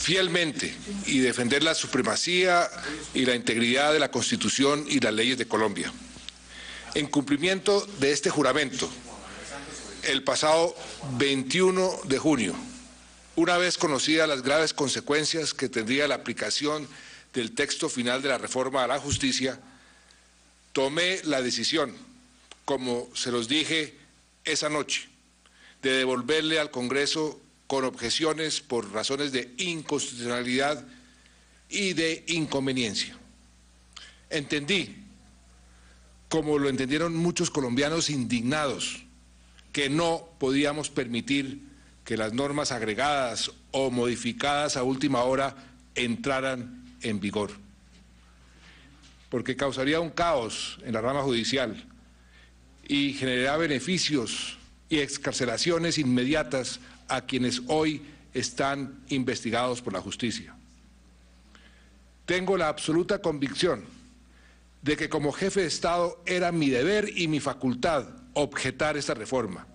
fielmente y defender la supremacía y la integridad de la Constitución y las leyes de Colombia. En cumplimiento de este juramento, el pasado 21 de junio, una vez conocidas las graves consecuencias que tendría la aplicación del texto final de la reforma a la justicia, tomé la decisión, como se los dije esa noche, de devolverle al Congreso con objeciones por razones de inconstitucionalidad y de inconveniencia. Entendí, como lo entendieron muchos colombianos indignados, que no podíamos permitir que las normas agregadas o modificadas a última hora entraran en vigor, porque causaría un caos en la rama judicial y generaría beneficios y excarcelaciones inmediatas a quienes hoy están investigados por la justicia. Tengo la absoluta convicción de que como jefe de Estado era mi deber y mi facultad objetar esta reforma,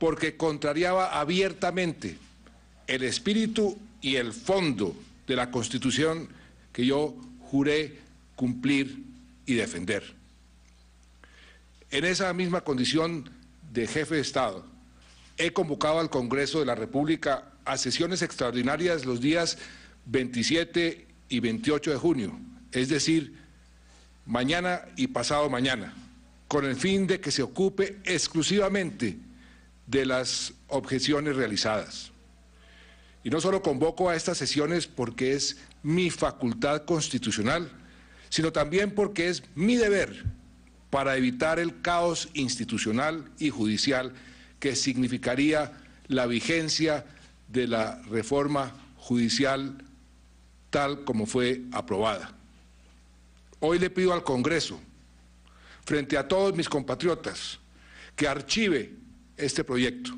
porque contrariaba abiertamente el espíritu y el fondo de la Constitución que yo juré cumplir y defender. En esa misma condición de jefe de Estado, He convocado al Congreso de la República a sesiones extraordinarias los días 27 y 28 de junio, es decir, mañana y pasado mañana, con el fin de que se ocupe exclusivamente de las objeciones realizadas. Y no solo convoco a estas sesiones porque es mi facultad constitucional, sino también porque es mi deber para evitar el caos institucional y judicial que significaría la vigencia de la reforma judicial tal como fue aprobada. Hoy le pido al Congreso, frente a todos mis compatriotas, que archive este proyecto,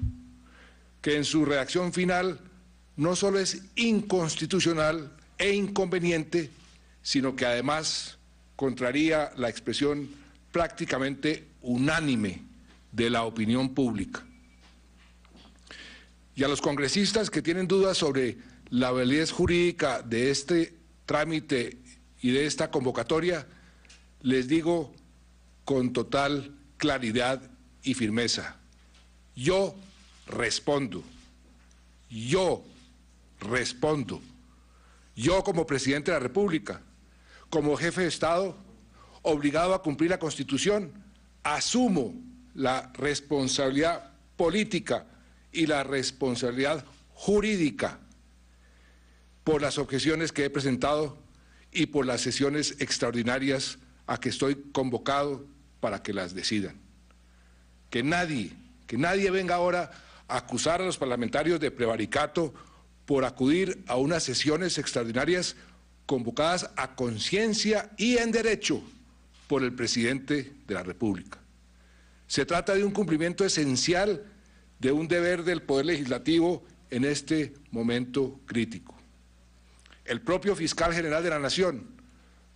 que en su reacción final no solo es inconstitucional e inconveniente, sino que además contraría la expresión prácticamente unánime de la opinión pública. Y a los congresistas que tienen dudas sobre la validez jurídica de este trámite y de esta convocatoria, les digo con total claridad y firmeza, yo respondo, yo respondo, yo como presidente de la República, como jefe de Estado, obligado a cumplir la Constitución, asumo la responsabilidad política y la responsabilidad jurídica por las objeciones que he presentado y por las sesiones extraordinarias a que estoy convocado para que las decidan. Que nadie, que nadie venga ahora a acusar a los parlamentarios de prevaricato por acudir a unas sesiones extraordinarias convocadas a conciencia y en derecho por el presidente de la República. Se trata de un cumplimiento esencial de un deber del Poder Legislativo en este momento crítico. El propio fiscal general de la Nación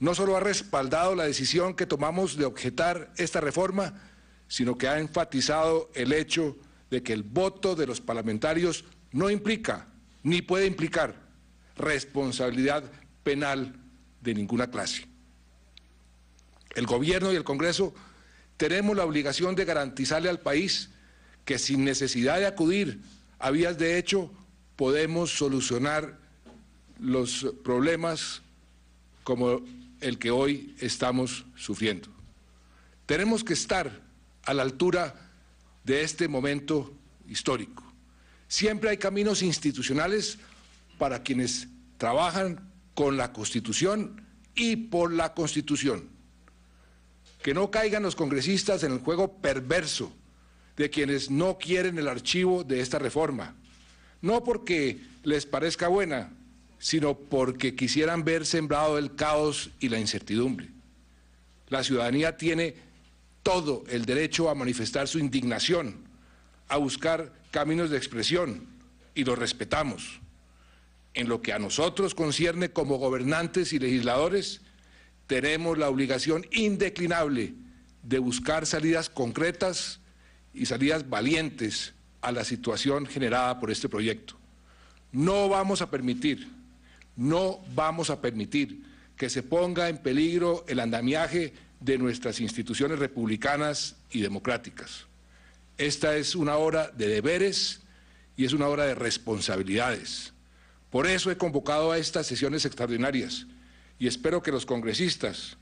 no solo ha respaldado la decisión que tomamos de objetar esta reforma, sino que ha enfatizado el hecho de que el voto de los parlamentarios no implica, ni puede implicar, responsabilidad penal de ninguna clase. El Gobierno y el Congreso tenemos la obligación de garantizarle al país que sin necesidad de acudir a vías de hecho podemos solucionar los problemas como el que hoy estamos sufriendo. Tenemos que estar a la altura de este momento histórico. Siempre hay caminos institucionales para quienes trabajan con la Constitución y por la Constitución. Que no caigan los congresistas en el juego perverso de quienes no quieren el archivo de esta reforma. No porque les parezca buena, sino porque quisieran ver sembrado el caos y la incertidumbre. La ciudadanía tiene todo el derecho a manifestar su indignación, a buscar caminos de expresión, y lo respetamos. En lo que a nosotros concierne como gobernantes y legisladores, tenemos la obligación indeclinable de buscar salidas concretas y salidas valientes a la situación generada por este proyecto. No vamos a permitir, no vamos a permitir que se ponga en peligro el andamiaje de nuestras instituciones republicanas y democráticas. Esta es una hora de deberes y es una hora de responsabilidades. Por eso he convocado a estas sesiones extraordinarias y espero que los congresistas,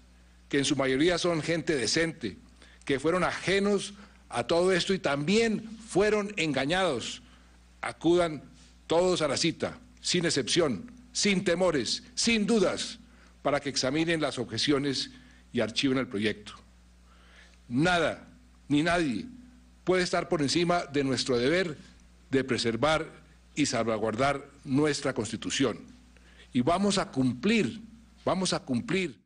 que en su mayoría son gente decente, que fueron ajenos a todo esto y también fueron engañados. Acudan todos a la cita, sin excepción, sin temores, sin dudas, para que examinen las objeciones y archiven el proyecto. Nada, ni nadie, puede estar por encima de nuestro deber de preservar y salvaguardar nuestra Constitución. Y vamos a cumplir, vamos a cumplir.